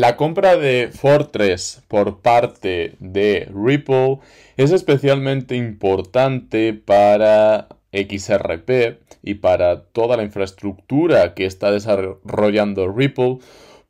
La compra de Fortress por parte de Ripple es especialmente importante para XRP y para toda la infraestructura que está desarrollando Ripple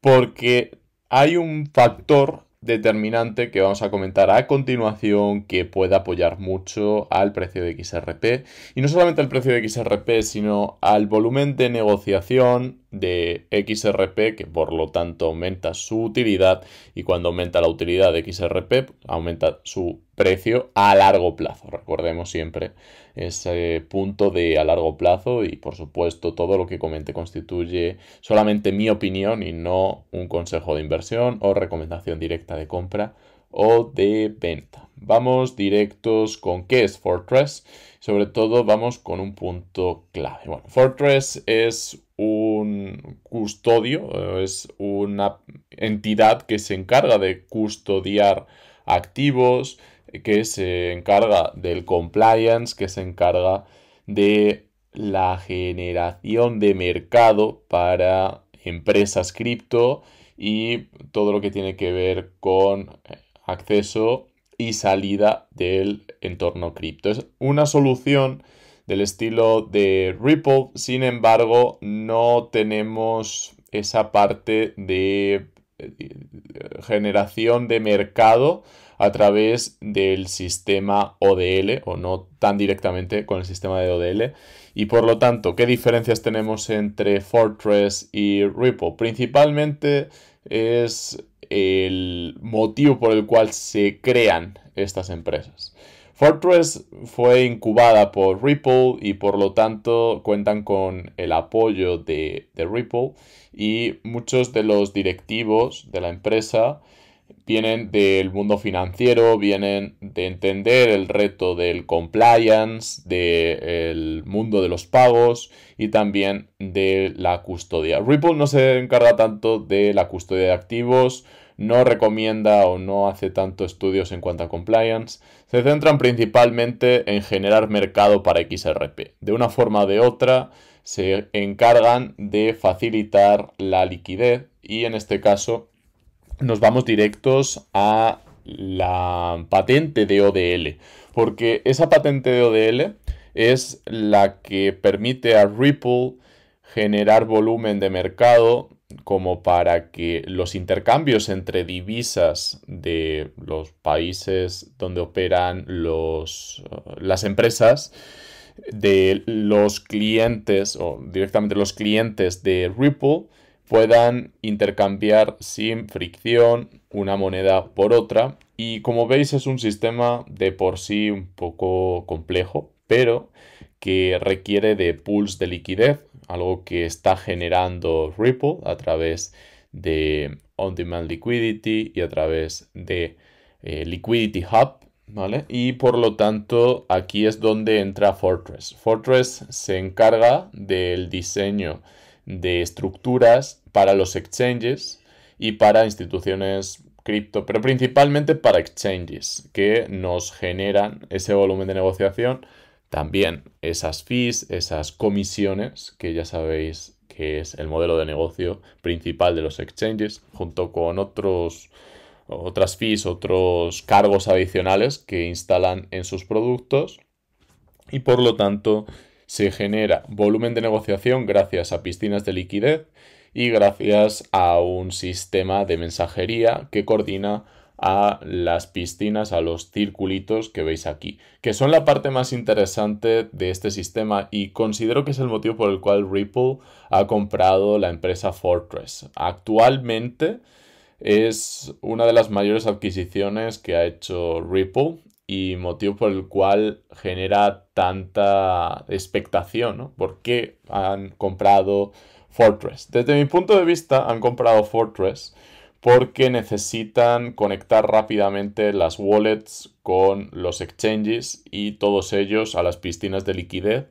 porque hay un factor determinante que vamos a comentar a continuación que puede apoyar mucho al precio de XRP y no solamente al precio de XRP sino al volumen de negociación de XRP que por lo tanto aumenta su utilidad y cuando aumenta la utilidad de XRP aumenta su precio a largo plazo. Recordemos siempre ese punto de a largo plazo y por supuesto todo lo que comente constituye solamente mi opinión y no un consejo de inversión o recomendación directa de compra o de venta. Vamos directos con qué es Fortress. Sobre todo vamos con un punto clave. Fortress es un custodio, eh, es una entidad que se encarga de custodiar activos, que se encarga del compliance, que se encarga de la generación de mercado para empresas cripto y todo lo que tiene que ver con eh, acceso y salida del entorno cripto. Es una solución del estilo de Ripple, sin embargo, no tenemos esa parte de eh, generación de mercado a través del sistema ODL o no tan directamente con el sistema de ODL. Y por lo tanto, ¿qué diferencias tenemos entre Fortress y Ripple? Principalmente es el motivo por el cual se crean estas empresas. Fortress fue incubada por Ripple y por lo tanto cuentan con el apoyo de, de Ripple y muchos de los directivos de la empresa vienen del mundo financiero, vienen de entender el reto del compliance, del mundo de los pagos y también de la custodia. Ripple no se encarga tanto de la custodia de activos, no recomienda o no hace tanto estudios en cuanto a compliance, se centran principalmente en generar mercado para XRP. De una forma o de otra, se encargan de facilitar la liquidez y en este caso nos vamos directos a la patente de ODL, porque esa patente de ODL es la que permite a Ripple generar volumen de mercado como para que los intercambios entre divisas de los países donde operan los, eh, las empresas de los clientes o directamente los clientes de Ripple puedan intercambiar sin fricción una moneda por otra. Y como veis es un sistema de por sí un poco complejo, pero que requiere de pools de liquidez, algo que está generando Ripple a través de On-Demand Liquidity y a través de eh, Liquidity Hub, ¿vale? Y por lo tanto aquí es donde entra Fortress. Fortress se encarga del diseño de estructuras para los exchanges y para instituciones cripto, pero principalmente para exchanges que nos generan ese volumen de negociación, también esas fees, esas comisiones, que ya sabéis que es el modelo de negocio principal de los exchanges, junto con otros otras fees, otros cargos adicionales que instalan en sus productos y por lo tanto se genera volumen de negociación gracias a piscinas de liquidez y gracias a un sistema de mensajería que coordina a las piscinas, a los circulitos que veis aquí, que son la parte más interesante de este sistema y considero que es el motivo por el cual Ripple ha comprado la empresa Fortress. Actualmente es una de las mayores adquisiciones que ha hecho Ripple y motivo por el cual genera tanta expectación, ¿no? ¿Por qué han comprado Fortress? Desde mi punto de vista, han comprado Fortress porque necesitan conectar rápidamente las wallets con los exchanges y todos ellos a las piscinas de liquidez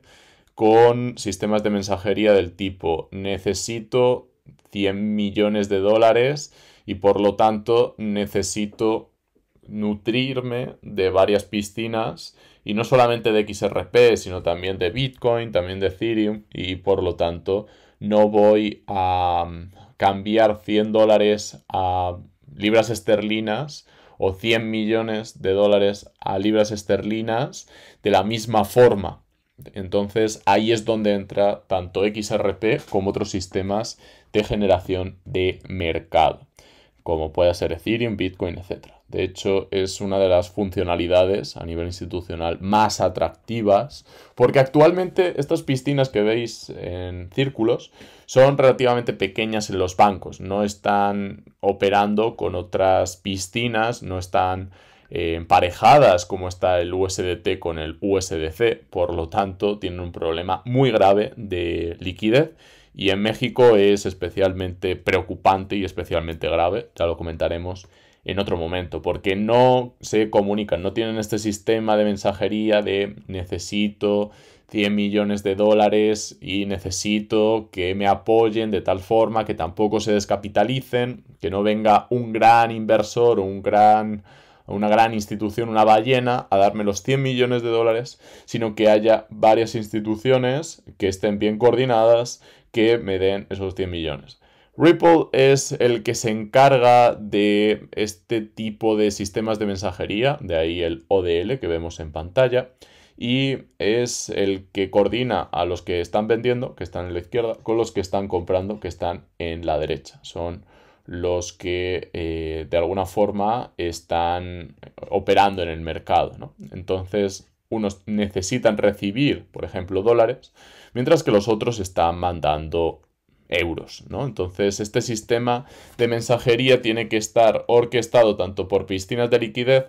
con sistemas de mensajería del tipo necesito 100 millones de dólares y por lo tanto necesito nutrirme de varias piscinas y no solamente de XRP, sino también de Bitcoin, también de Ethereum y por lo tanto no voy a mm, cambiar 100 dólares a libras esterlinas o 100 millones de dólares a libras esterlinas de la misma forma. Entonces ahí es donde entra tanto XRP como otros sistemas de generación de mercado como puede ser Ethereum, Bitcoin, etc. De hecho, es una de las funcionalidades a nivel institucional más atractivas, porque actualmente estas piscinas que veis en círculos son relativamente pequeñas en los bancos, no están operando con otras piscinas, no están eh, emparejadas como está el USDT con el USDC, por lo tanto tienen un problema muy grave de liquidez y en México es especialmente preocupante y especialmente grave, ya lo comentaremos en otro momento, porque no se comunican, no tienen este sistema de mensajería de necesito 100 millones de dólares y necesito que me apoyen de tal forma que tampoco se descapitalicen, que no venga un gran inversor o un gran una gran institución, una ballena, a darme los 100 millones de dólares, sino que haya varias instituciones que estén bien coordinadas que me den esos 100 millones. Ripple es el que se encarga de este tipo de sistemas de mensajería, de ahí el ODL que vemos en pantalla, y es el que coordina a los que están vendiendo, que están en la izquierda, con los que están comprando, que están en la derecha. Son los que eh, de alguna forma están operando en el mercado. ¿no? Entonces, unos necesitan recibir, por ejemplo, dólares, mientras que los otros están mandando euros, ¿no? Entonces, este sistema de mensajería tiene que estar orquestado tanto por piscinas de liquidez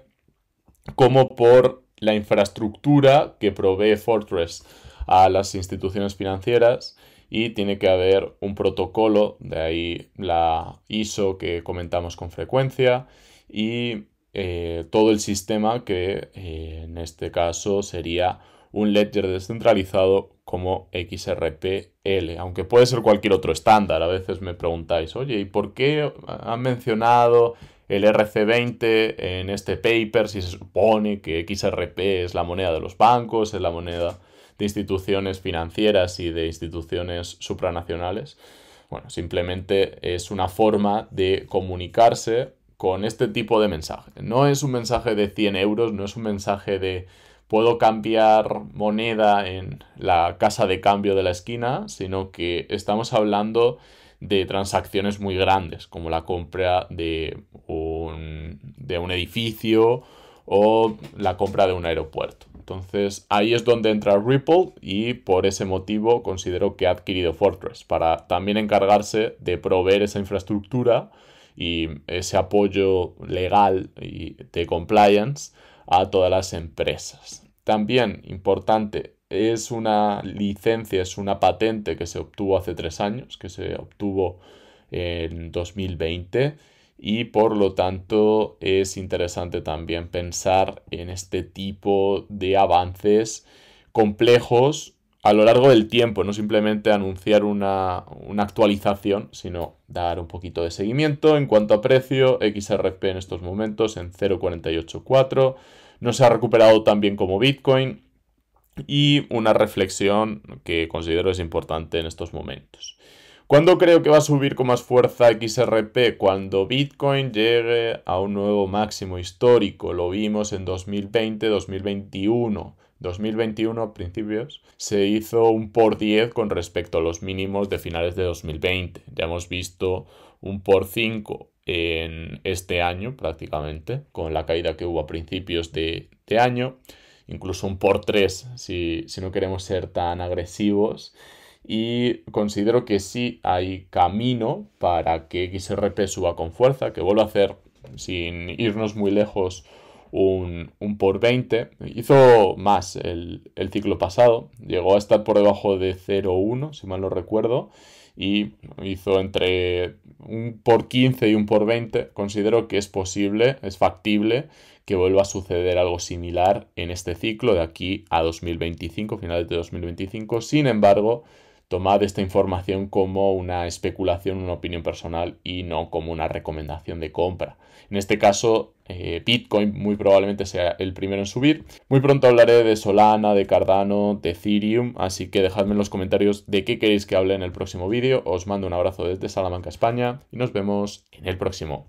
como por la infraestructura que provee Fortress a las instituciones financieras y tiene que haber un protocolo, de ahí la ISO que comentamos con frecuencia y eh, todo el sistema que eh, en este caso sería un ledger descentralizado como XRPL, aunque puede ser cualquier otro estándar. A veces me preguntáis, oye, ¿y por qué han mencionado el RC20 en este paper si se supone que XRP es la moneda de los bancos, es la moneda de instituciones financieras y de instituciones supranacionales. Bueno, simplemente es una forma de comunicarse con este tipo de mensaje. No es un mensaje de 100 euros, no es un mensaje de puedo cambiar moneda en la casa de cambio de la esquina, sino que estamos hablando de transacciones muy grandes, como la compra de un, de un edificio o la compra de un aeropuerto. Entonces ahí es donde entra Ripple y por ese motivo considero que ha adquirido Fortress para también encargarse de proveer esa infraestructura y ese apoyo legal y de compliance a todas las empresas. También importante, es una licencia, es una patente que se obtuvo hace tres años, que se obtuvo en 2020 y por lo tanto es interesante también pensar en este tipo de avances complejos a lo largo del tiempo, no simplemente anunciar una, actualización, sino dar un poquito de seguimiento en cuanto a precio, XRP en estos momentos en 0.484, no se ha recuperado tan bien como Bitcoin y una reflexión que considero es importante en estos momentos. ¿Cuándo creo que va a subir con más fuerza XRP? Cuando Bitcoin llegue a un nuevo máximo histórico. Lo vimos en 2020, 2021. 2021 a principios se hizo un por 10 con respecto a los mínimos de finales de 2020. Ya hemos visto un por 5 en este año prácticamente, con la caída que hubo a principios de, año, incluso un por 3 si, si no queremos ser tan agresivos y considero que sí hay camino para que XRP suba con fuerza, que vuelva a hacer, sin irnos muy lejos, un, por 20. Hizo más el, ciclo pasado, llegó a estar por debajo de 0,1, si mal no recuerdo, y hizo entre un por 15 y un por 20. Considero que es posible, es factible que vuelva a suceder algo similar en este ciclo de aquí a 2025, finales de 2025. Sin embargo, Tomad esta información como una especulación, una opinión personal y no como una recomendación de compra. En este caso, eh, Bitcoin muy probablemente sea el primero en subir. Muy pronto hablaré de Solana, de Cardano, de Ethereum, así que dejadme en los comentarios de qué queréis que hable en el próximo vídeo. Os mando un abrazo desde Salamanca, España y nos vemos en el próximo.